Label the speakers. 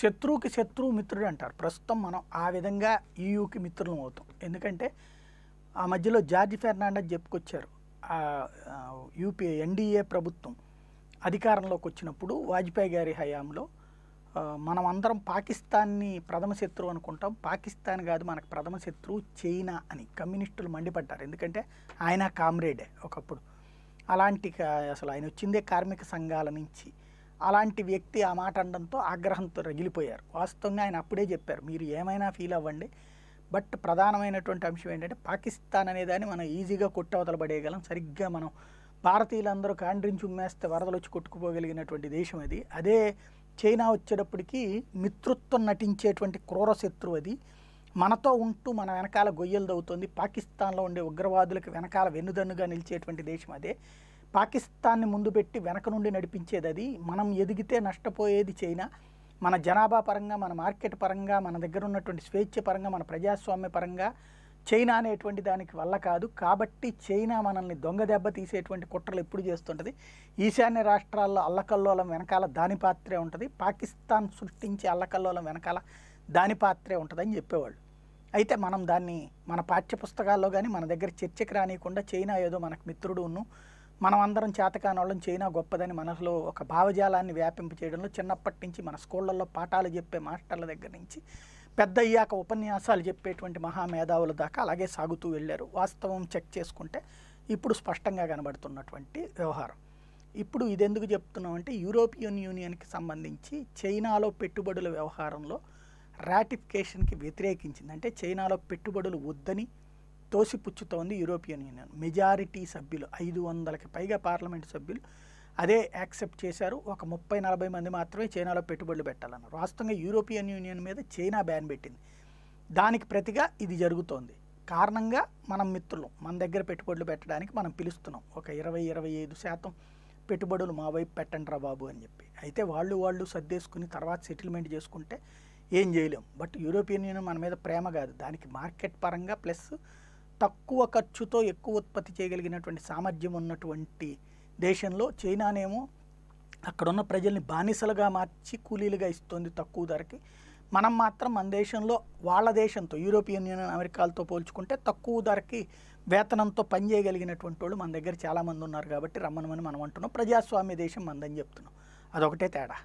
Speaker 1: శత్రువుకి శత్రువు మిత్రుడు అంటారు ప్రస్తుతం మనం ఆ విధంగా ఈయూకి e మిత్రులం అవుతాం ఎందుకంటే ఆ మధ్యలో జార్జ్ ఫెర్నాండస్ చెప్పుకొచ్చారు యూపీఏ ఎన్డీఏ ప్రభుత్వం అధికారంలోకి వచ్చినప్పుడు వాజ్పేయి గారి హయాంలో మనం అందరం పాకిస్తాన్ని ప్రథమ శత్రువు అనుకుంటాం పాకిస్తాన్ కాదు మనకు ప్రథమ శత్రువు చైనా అని కమ్యూనిస్టులు మండిపడ్డారు ఎందుకంటే ఆయన కామ్రేడే ఒకప్పుడు అలాంటి అసలు ఆయన వచ్చిందే కార్మిక సంఘాల నుంచి అలాంటి వ్యక్తి ఆ మాట అనడంతో ఆగ్రహంతో రగిలిపోయారు వాస్తవంగా ఆయన అప్పుడే చెప్పారు మీరు ఏమైనా ఫీల్ అవ్వండి బట్ ప్రధానమైనటువంటి అంశం ఏంటంటే పాకిస్తాన్ అనేదాన్ని మనం ఈజీగా కొట్టవతల పడేయగలం సరిగ్గా మనం భారతీయులందరూ కాండ్రించి ఉమ్మేస్తే వరదలు వచ్చి కొట్టుకుపోగలిగినటువంటి దేశం అది అదే చైనా వచ్చేటప్పటికి మిత్రుత్వం నటించేటువంటి క్రూర శత్రువు అది మనతో ఉంటూ మన వెనకాల గొయ్యలు దవుతుంది పాకిస్తాన్లో ఉండే ఉగ్రవాదులకు వెనకాల వెన్నుదన్నుగా నిలిచేటువంటి దేశం అదే పాకిస్తాన్ని ముందు పెట్టి వెనక నుండి నడిపించేది అది మనం ఎదిగితే నష్టపోయేది చైనా మన జనాభా పరంగా మన మార్కెట్ పరంగా మన దగ్గర ఉన్నటువంటి స్వేచ్ఛ పరంగా మన ప్రజాస్వామ్య పరంగా చైనా అనేటువంటి దానికి వల్ల కాదు కాబట్టి చైనా మనల్ని దొంగ దెబ్బ తీసేటువంటి కుట్రలు ఎప్పుడు చేస్తుంటుంది ఈశాన్య రాష్ట్రాల్లో అల్లకల్లోలం వెనకాల దాని పాత్రే ఉంటుంది పాకిస్తాన్ సృష్టించే అల్లకల్లోలం వెనకాల దాని పాత్రే ఉంటుందని చెప్పేవాళ్ళు అయితే మనం దాన్ని మన పాఠ్య పుస్తకాల్లో కానీ మన దగ్గర చర్చకు రానియకుండా చైనా ఏదో మనకు మిత్రుడు మిత్రుడును మనం అందరం చేతకాని వాళ్ళం చైనా గొప్పదని మనసులో ఒక భావజాలాన్ని వ్యాపింప చేయడంలో చిన్నప్పటి నుంచి మన స్కూళ్ళల్లో పాఠాలు చెప్పే మాస్టర్ల దగ్గర నుంచి పెద్ద అయ్యాక ఉపన్యాసాలు చెప్పేటువంటి మహామేధావుల దాకా అలాగే సాగుతూ వెళ్ళారు వాస్తవం చెక్ చేసుకుంటే ఇప్పుడు స్పష్టంగా కనబడుతున్నటువంటి వ్యవహారం ఇప్పుడు ఇదెందుకు చెప్తున్నామంటే యూరోపియన్ యూనియన్కి సంబంధించి చైనాలో పెట్టుబడుల వ్యవహారంలో రాటిఫికేషన్కి వ్యతిరేకించింది అంటే చైనాలో పెట్టుబడులు వద్దని తోసిపుచ్చుతోంది యూరోపియన్ యూనియన్ మెజారిటీ సభ్యులు ఐదు వందలకి పైగా పార్లమెంటు సభ్యులు అదే యాక్సెప్ట్ చేశారు ఒక ముప్పై నలభై మంది మాత్రమే చైనాలో పెట్టుబడులు పెట్టాలన్నారు వాస్తవంగా యూరోపియన్ యూనియన్ మీద చైనా బ్యాన్ పెట్టింది దానికి ప్రతిగా ఇది జరుగుతోంది కారణంగా మనం మిత్రులు మన దగ్గర పెట్టుబడులు పెట్టడానికి మనం పిలుస్తున్నాం ఒక ఇరవై ఇరవై ఐదు శాతం పెట్టుబడులు మా వైపు పెట్టండి రా బాబు అని చెప్పి అయితే వాళ్ళు వాళ్ళు సర్దేసుకుని తర్వాత సెటిల్మెంట్ చేసుకుంటే ఏం చేయలేం బట్ యూరోపియన్ యూనియన్ మన మీద ప్రేమ కాదు దానికి మార్కెట్ పరంగా ప్లస్ తక్కువ ఖర్చుతో ఎక్కువ ఉత్పత్తి చేయగలిగినటువంటి సామర్థ్యం ఉన్నటువంటి దేశంలో చైనానేమో అక్కడున్న ప్రజల్ని బానిసలుగా మార్చి కూలీలుగా ఇస్తుంది తక్కువ ధరకి మనం మాత్రం మన దేశంలో వాళ్ళ దేశంతో యూరోపియన్ యూనియన్ అమెరికాలతో పోల్చుకుంటే తక్కువ ధరకి వేతనంతో పని చేయగలిగినటువంటి వాళ్ళు మన దగ్గర చాలామంది ఉన్నారు కాబట్టి రమ్మనమని మనం అంటున్నాం ప్రజాస్వామ్య దేశం మందని చెప్తున్నాం అదొకటే తేడా